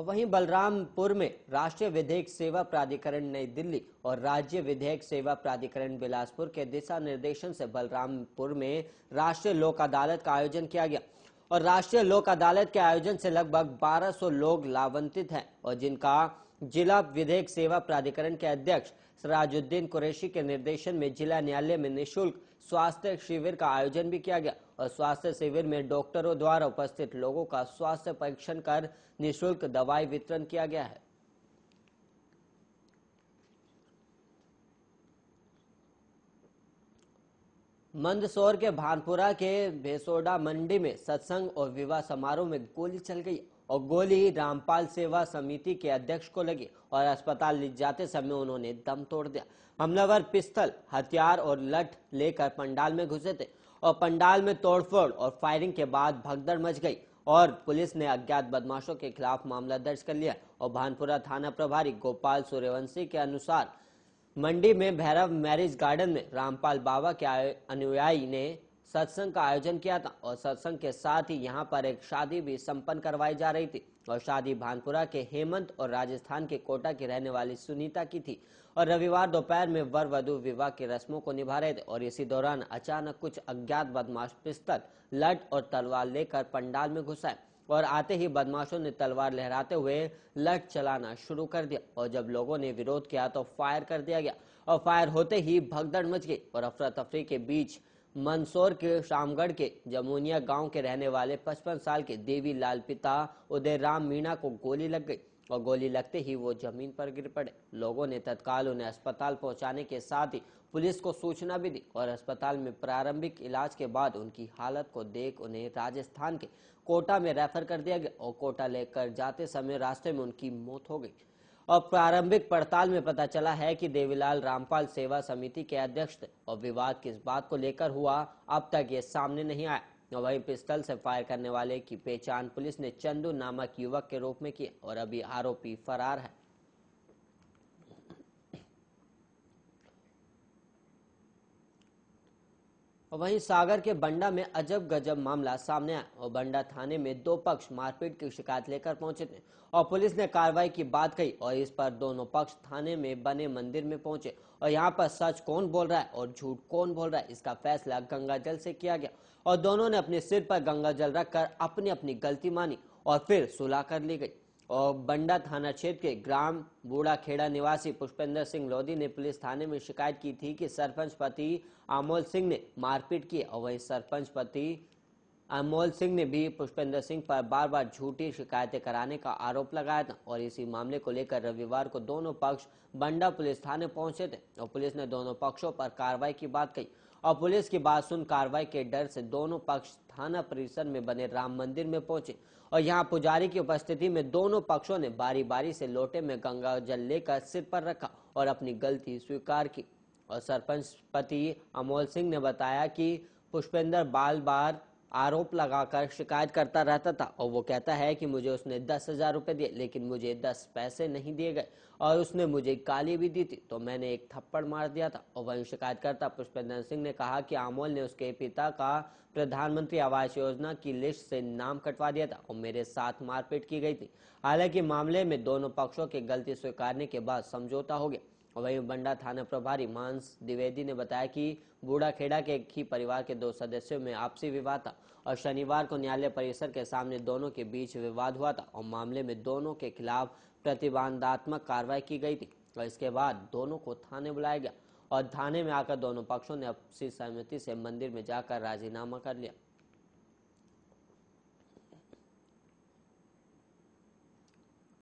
और वहीं बलरामपुर में राष्ट्रीय विधेयक सेवा प्राधिकरण नई दिल्ली और राज्य विधेयक सेवा प्राधिकरण बिलासपुर के दिशा निर्देशन से बलरामपुर में राष्ट्रीय लोक अदालत का आयोजन किया गया और राष्ट्रीय लोक अदालत के आयोजन से लगभग 1200 लोग लाभान्वित हैं और जिनका जिला विधेयक सेवा प्राधिकरण के अध्यक्ष सराजुद्दीन कुरैशी के निर्देशन में जिला न्यायालय में निःशुल्क स्वास्थ्य शिविर का आयोजन भी किया गया और स्वास्थ्य शिविर में डॉक्टरों द्वारा उपस्थित लोगों का स्वास्थ्य परीक्षण कर निःशुल्क दवाई वितरण किया गया है मंदसौर के भानपुरा के भेसोडा मंडी में सत्संग और विवाह समारोह में गोली चल गई और गोली रामपाल सेवा समिति के अध्यक्ष को लगी और अस्पताल ले जाते समय उन्होंने दम तोड़ दिया हमलावर पिस्तल हथियार और लठ लेकर पंडाल में घुसे थे और पंडाल में तोड़फोड़ और फायरिंग के बाद भगदड़ मच गई और पुलिस ने अज्ञात बदमाशों के खिलाफ मामला दर्ज कर लिया और भानपुरा थाना प्रभारी गोपाल सूर्यवंशी के अनुसार मंडी में भैरव मैरिज गार्डन में रामपाल बाबा के अनुयायी ने सत्संग का आयोजन किया था और सत्संग के साथ ही यहाँ पर एक शादी भी संपन्न करवाई जा रही थी और शादी भानपुरा के हेमंत और राजस्थान के कोटा की रहने वाली सुनीता की थी और रविवार दोपहर में वर वधु विवाह की रस्मों को निभा रहे थे और इसी दौरान अचानक कुछ अज्ञात बदमाश पिस्तल लट और तलवार लेकर पंडाल में घुस आए और आते ही बदमाशों ने तलवार लहराते हुए लट चलाना शुरू कर दिया और जब लोगों ने विरोध किया तो फायर कर दिया गया और फायर होते ही भगदड़ मच गई और अफरा तफरी के बीच मंदसौर के शामगढ़ के जमुनिया गांव के रहने वाले 55 साल के देवी लाल पिता उदय राम मीणा को गोली लग गई और गोली लगते ही वो जमीन पर गिर पड़े लोगों ने तत्काल उन्हें अस्पताल पहुंचाने के साथ ही पुलिस को सूचना भी दी और अस्पताल में प्रारंभिक इलाज के बाद उनकी हालत को देख उन्हें राजस्थान के कोटा में रेफर कर दिया गया और कोटा लेकर जाते समय रास्ते में उनकी मौत हो गई और प्रारंभिक पड़ताल में पता चला है कि देवीलाल रामपाल सेवा समिति के अध्यक्ष और विवाद किस बात को लेकर हुआ अब तक ये सामने नहीं आया वही पिस्टल से फायर करने वाले की पहचान पुलिस ने चंदू नामक युवक के रूप में की और अभी आरोपी फरार है वहीं सागर के बंडा में अजब गजब मामला सामने आया और बंडा थाने में दो पक्ष मारपीट की शिकायत लेकर पहुंचे थे और पुलिस ने कार्रवाई की बात कही और इस पर दोनों पक्ष थाने में बने मंदिर में पहुंचे और यहां पर सच कौन बोल रहा है और झूठ कौन बोल रहा है इसका फैसला गंगा जल से किया गया और दोनों ने अपने सिर पर गंगा जल रखकर अपनी अपनी गलती मानी और फिर सुलह कर ली गई और बंडा थाना क्षेत्र के ग्राम खेड़ा निवासी पुष्पेंद्र सिंह लोधी ने पुलिस थाने में शिकायत की थी कि सरपंच पति अमोल सिंह ने मारपीट की और वही सरपंच पति अमोल सिंह ने भी पुष्पेंद्र सिंह पर बार बार झूठी शिकायतें कराने का आरोप लगाया था और इसी मामले को लेकर रविवार को दोनों पक्ष बंडा पुलिस थाने पहुंचे थे और पुलिस ने दोनों पक्षों पर कार्रवाई की बात कही और पुलिस की बात सुन कार्रवाई के डर से दोनों पक्ष थाना परिसर में बने राम मंदिर में पहुंचे और यहां पुजारी की उपस्थिति में दोनों पक्षों ने बारी बारी से लोटे में गंगा जल लेकर सिर पर रखा और अपनी गलती स्वीकार की और सरपंच पति अमोल सिंह ने बताया कि पुष्पेंद्र बाल बार आरोप लगाकर शिकायत करता रहता था और वो कहता है कि मुझे उसने दस हजार रुपए दिए लेकिन मुझे दस पैसे नहीं दिए गए और उसने मुझे गाली भी दी थी तो मैंने एक थप्पड़ मार दिया था और वहीं शिकायतकर्ता पुष्पेंद्र सिंह ने कहा कि आमोल ने उसके पिता का प्रधानमंत्री आवास योजना की लिस्ट से नाम कटवा दिया था और मेरे साथ मारपीट की गई थी हालांकि मामले में दोनों पक्षों की गलती स्वीकारने के बाद समझौता हो गया वही बंडा थाना प्रभारी मांस द्विवेदी ने बताया कि खेड़ा के ही परिवार के दो सदस्यों में आपसी विवाद था और शनिवार को न्यायालय परिसर के सामने दोनों के बीच विवाद हुआ था और मामले में दोनों के खिलाफ प्रतिबंधात्मक कार्रवाई की गई थी और इसके बाद दोनों को थाने बुलाया गया और थाने में आकर दोनों पक्षों ने आपसी सहमति से मंदिर में जाकर राजीनामा कर लिया